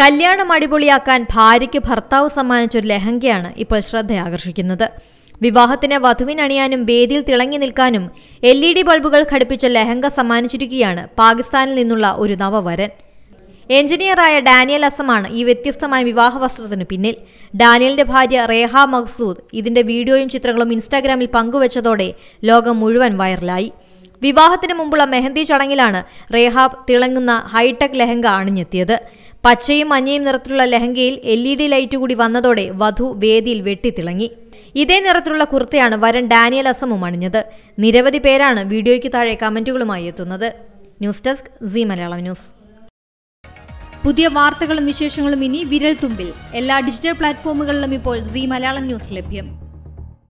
കല്യാണം അടിപൊളിയാക്കാൻ ഭാര്യയ്ക്ക് ഭർത്താവ് സമ്മാനിച്ചൊരു ലഹങ്കയാണ് ഇപ്പോൾ ശ്രദ്ധയാകർഷിക്കുന്നത് വിവാഹത്തിന് വധുവിനണിയാനും വേദിയിൽ തിളങ്ങി നിൽക്കാനും എൽ ഇ ഡി ബൾബുകൾ ഘടിപ്പിച്ച ലഹങ്ക സമ്മാനിച്ചിരിക്കുകയാണ് പാകിസ്ഥാനിൽ നിന്നുള്ള ഒരു നവവരൻ എഞ്ചിനീയറായ ഡാനിയൽ അസമാണ് ഈ വ്യത്യസ്തമായ വിവാഹ വസ്ത്രത്തിന് പിന്നിൽ ഡാനിയലിന്റെ ഭാര്യ റേഹ മഖ്സൂദ് ഇതിന്റെ വീഡിയോയും ചിത്രങ്ങളും ഇൻസ്റ്റാഗ്രാമിൽ പങ്കുവച്ചതോടെ ലോകം മുഴുവൻ വൈറലായി വിവാഹത്തിന് മുമ്പുള്ള മെഹന്തി ചടങ്ങിലാണ് റേഹാബ് തിളങ്ങുന്ന ഹൈടെക് ലഹങ്ക അണിഞ്ഞെത്തിയത് പച്ചയും മഞ്ഞയും നിറത്തിലുള്ള ലഹങ്കയിൽ എൽ ഇ ഡി ലൈറ്റ് കൂടി വന്നതോടെ വധു വേദിയിൽ വെട്ടിത്തിളങ്ങി ഇതേ നിറത്തിലുള്ള കുർത്തയാണ് വരൻ ഡാനിയൽ അസമും അണിഞ്ഞത് നിരവധി പേരാണ് വീഡിയോയ്ക്ക് താഴെ കമന്റുകളുമായി എത്തുന്നത് news desk Zee Malayalam news പുതിയ വാർത്തകളും വിശേഷങ്ങളും ഇനി വിരൽ തുമ്പിൽ എല്ലാ ഡിജിറ്റൽ പ്ലാറ്റ്ഫോമുകളിലും ഇപ്പോൾ സി മലയാളം ന്യൂസ് ലഭ്യം